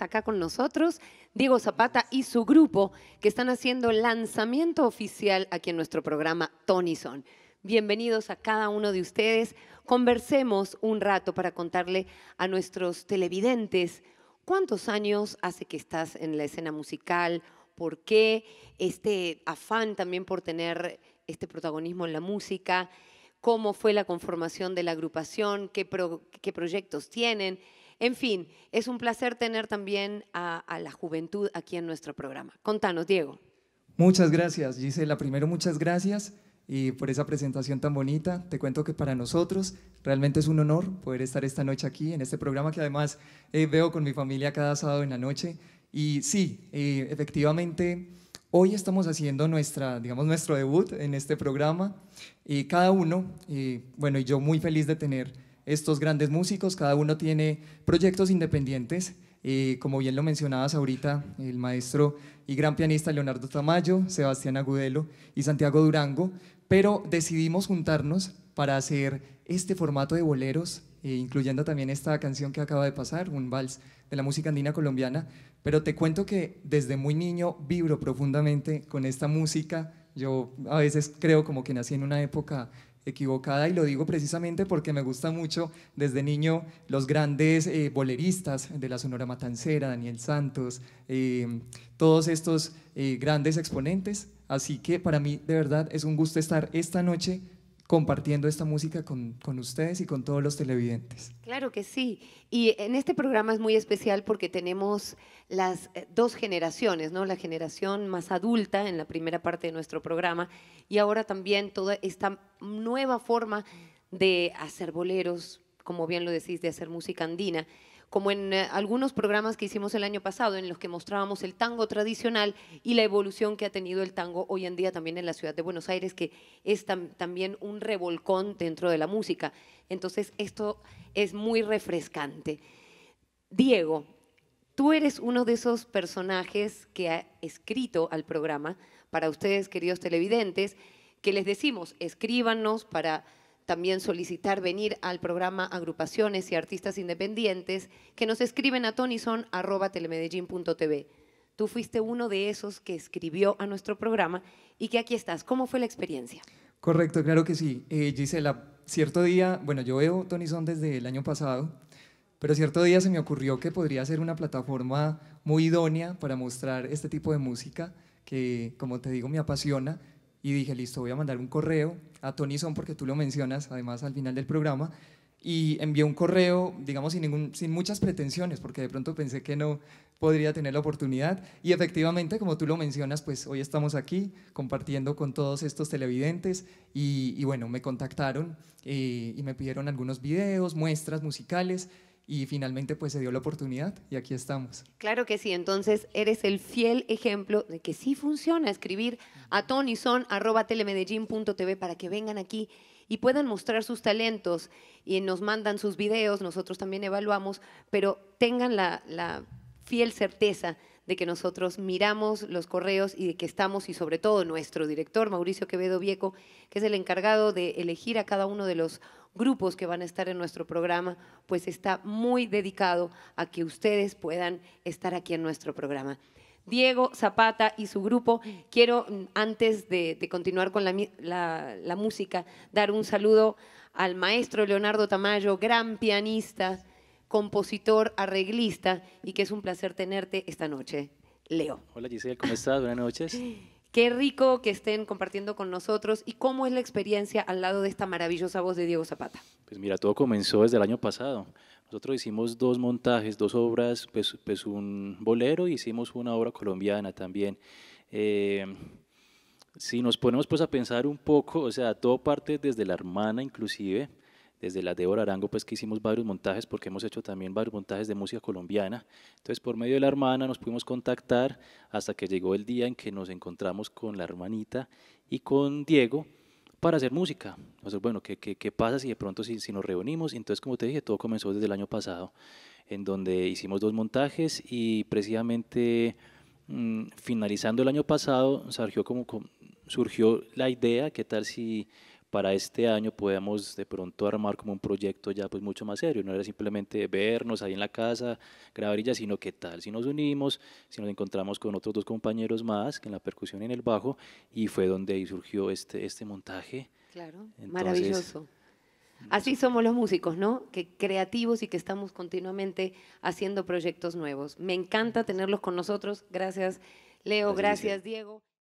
acá con nosotros, Diego Zapata y su grupo que están haciendo lanzamiento oficial aquí en nuestro programa Tonison. Bienvenidos a cada uno de ustedes. Conversemos un rato para contarle a nuestros televidentes cuántos años hace que estás en la escena musical, por qué este afán también por tener este protagonismo en la música, cómo fue la conformación de la agrupación, qué proyectos tienen. En fin, es un placer tener también a, la juventud aquí en nuestro programa. Contanos, Diego. Muchas gracias, Gisela. Primero, muchas gracias y por esa presentación tan bonita. Te cuento que para nosotros realmente es un honor poder estar esta noche aquí, en este programa que además eh, veo con mi familia cada sábado en la noche. Y sí, eh, efectivamente, hoy estamos haciendo nuestra, digamos, nuestro debut en este programa. Y cada uno, eh, bueno, y yo muy feliz de tener estos grandes músicos, cada uno tiene proyectos independientes. Eh, como bien lo mencionabas ahorita, el maestro y gran pianista Leonardo Tamayo, Sebastián Agudelo y Santiago Durango, pero decidimos juntarnos para hacer este formato de boleros, eh, incluyendo también esta canción que acaba de pasar, un vals de la música andina colombiana, pero te cuento que desde muy niño vibro profundamente con esta música. Yo a veces creo como que nací en una época equivocada y lo digo precisamente porque me gusta mucho desde niño los grandes eh, boleristas de la Sonora Matancera, Daniel Santos, eh, todos estos eh, grandes exponentes. Así que para mí de verdad es un gusto estar esta noche compartiendo esta música con, ustedes y con todos los televidentes. Claro que sí. Y en este programa es muy especial porque tenemos las eh, dos generaciones, ¿no? La generación más adulta en la primera parte de nuestro programa y ahora también toda esta nueva forma de hacer boleros, como bien lo decís, de hacer música andina como en eh, algunos programas que hicimos el año pasado, en los que mostrábamos el tango tradicional y la evolución que ha tenido el tango hoy en día también en la ciudad de Buenos Aires, que es también un revolcón dentro de la música. Entonces, esto es muy refrescante. Diego, tú eres uno de esos personajes que ha escrito al programa, para ustedes, queridos televidentes, que les decimos, escríbanos para también solicitar venir al programa Agrupaciones y Artistas Independientes que nos escriben a tonyson.telemedellín.tv. Tú fuiste uno de esos que escribió a nuestro programa y que aquí estás. ¿Cómo fue la experiencia? Correcto, claro que sí. Eh, Gisela, cierto día, bueno, yo veo Tonyson desde el año pasado, pero cierto día se me ocurrió que podría ser una plataforma muy idónea para mostrar este tipo de música que, como te digo, me apasiona y dije, listo, voy a mandar un correo a Tony Son porque tú lo mencionas además al final del programa y envié un correo, digamos, sin, ningún, sin muchas pretensiones, porque de pronto pensé que no podría tener la oportunidad. Y efectivamente, como tú lo mencionas, pues hoy estamos aquí compartiendo con todos estos televidentes y, bueno, me contactaron eh, y me pidieron algunos videos, muestras musicales y finalmente pues se dio la oportunidad y aquí estamos. Claro que sí, entonces eres el fiel ejemplo de que sí funciona escribir a tonison.telemedellín.tv para que vengan aquí y puedan mostrar sus talentos y nos mandan sus videos, nosotros también evaluamos, pero tengan la fiel certeza de que nosotros miramos los correos y de que estamos, y sobre todo nuestro director, Mauricio Quevedo Vieco, que es el encargado de elegir a cada uno de los grupos que van a estar en nuestro programa, pues está muy dedicado a que ustedes puedan estar aquí en nuestro programa. Diego Zapata y su grupo. Quiero, mm, antes de, continuar con la, música, dar un saludo al maestro Leonardo Tamayo, gran pianista compositor, arreglista, y que es un placer tenerte esta noche. Leo. Hola Giselle, ¿cómo estás? Buenas noches. Qué rico que estén compartiendo con nosotros y cómo es la experiencia al lado de esta maravillosa voz de Diego Zapata. Pues mira, todo comenzó desde el año pasado. Nosotros hicimos dos montajes, dos obras, pues, pues un bolero y hicimos una obra colombiana también. Eh, si nos ponemos pues a pensar un poco, o sea, todo parte desde la hermana inclusive, desde la Débora Arango, pues que hicimos varios montajes, porque hemos hecho también varios montajes de música colombiana. Entonces, por medio de la hermana nos pudimos contactar hasta que llegó el día en que nos encontramos con la hermanita y con Diego para hacer música. Entonces, bueno, ¿qué, qué, qué pasa si de pronto si, si nos reunimos? Entonces, como te dije, todo comenzó desde el año pasado, en donde hicimos dos montajes y precisamente mm, finalizando el año pasado surgió, como, surgió la idea, ¿qué tal si para este año podemos de pronto armar como un proyecto ya pues mucho más serio. No era simplemente vernos ahí en la casa, grabar y ya, sino que tal si nos unimos, si nos encontramos con otros dos compañeros más, que en la percusión y en el bajo, y fue donde ahí surgió este, este montaje. Claro, maravilloso. Así somos los músicos, ¿no? Que creativos y que estamos continuamente haciendo proyectos nuevos. Me encanta tenerlos con nosotros. Gracias, Leo. gracias Diego.